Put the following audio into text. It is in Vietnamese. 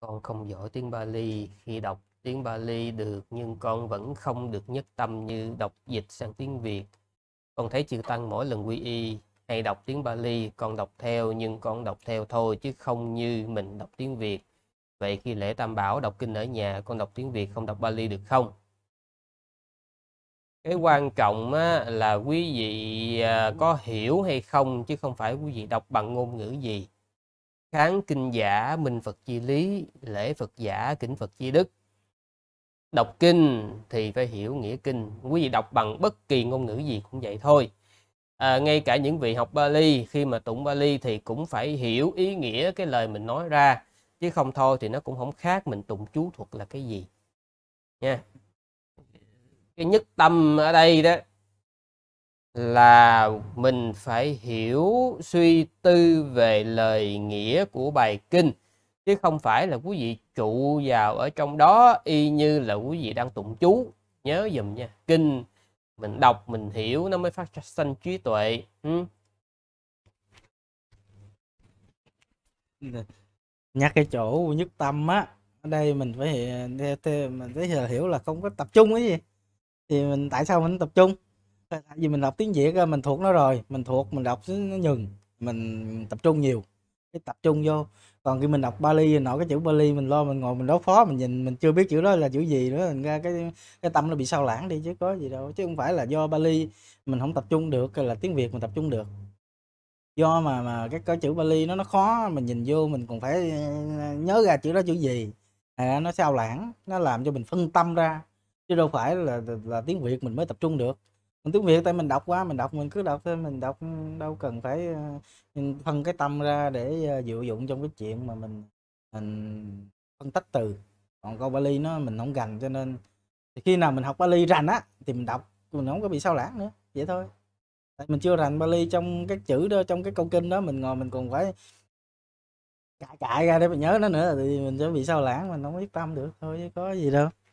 con không giỏi tiếng Bali khi đọc tiếng Bali được nhưng con vẫn không được nhất tâm như đọc dịch sang tiếng Việt con thấy chư tăng mỗi lần quy y hay đọc tiếng Bali con đọc theo nhưng con đọc theo thôi chứ không như mình đọc tiếng Việt vậy khi lễ Tam Bảo đọc kinh ở nhà con đọc tiếng Việt không đọc Bali được không cái quan trọng á, là quý vị à, có hiểu hay không chứ không phải quý vị đọc bằng ngôn ngữ gì kháng kinh giả minh phật chi lý lễ phật giả kính phật chi đức đọc kinh thì phải hiểu nghĩa kinh quý vị đọc bằng bất kỳ ngôn ngữ gì cũng vậy thôi à, ngay cả những vị học Bali khi mà tụng Bali thì cũng phải hiểu ý nghĩa cái lời mình nói ra chứ không thôi thì nó cũng không khác mình tụng chú thuật là cái gì nha cái nhất tâm ở đây đó là mình phải hiểu suy tư về lời nghĩa của bài kinh chứ không phải là quý vị trụ vào ở trong đó y như là quý vị đang tụng chú nhớ dùm nha kinh mình đọc mình hiểu nó mới phát sanh trí tuệ ừ. nhắc cái chỗ nhất tâm á ở đây mình phải hiểu, mình phải hiểu là không có tập trung cái gì thì mình tại sao mình tập trung tại vì mình đọc tiếng việt mình thuộc nó rồi mình thuộc mình đọc nó nhừng mình tập trung nhiều cái tập trung vô còn khi mình đọc Bali nội cái chữ Bali mình lo mình ngồi mình đối phó mình nhìn mình chưa biết chữ đó là chữ gì nữa mình ra cái cái tâm nó bị sao lãng đi chứ có gì đâu chứ không phải là do Bali mình không tập trung được hay là tiếng Việt mình tập trung được do mà mà cái, cái chữ Bali nó nó khó mình nhìn vô mình còn phải ờ, nhớ ra chữ đó chữ gì à, nó sao lãng nó làm cho mình phân tâm ra chứ đâu phải là là tiếng Việt mình mới tập trung được mình tiếng việt tại mình đọc quá mình đọc mình cứ đọc thôi mình đọc ừ, đâu cần phải mình ờ, phân cái tâm ra để ờ, dự dụng trong cái chuyện mà mình mình phân tách từ còn câu Bali nó mình không gành cho nên thì khi nào mình học Bali rành á thì mình đọc mình không có bị sao lãng nữa vậy thôi tại mình chưa rành Bali trong cái chữ đó trong cái câu kinh đó mình ngồi mình còn phải cãi cãi ra để mình nhớ nó nữa thì mình sẽ bị sao lãng mình không biết tâm được thôi chứ có gì đâu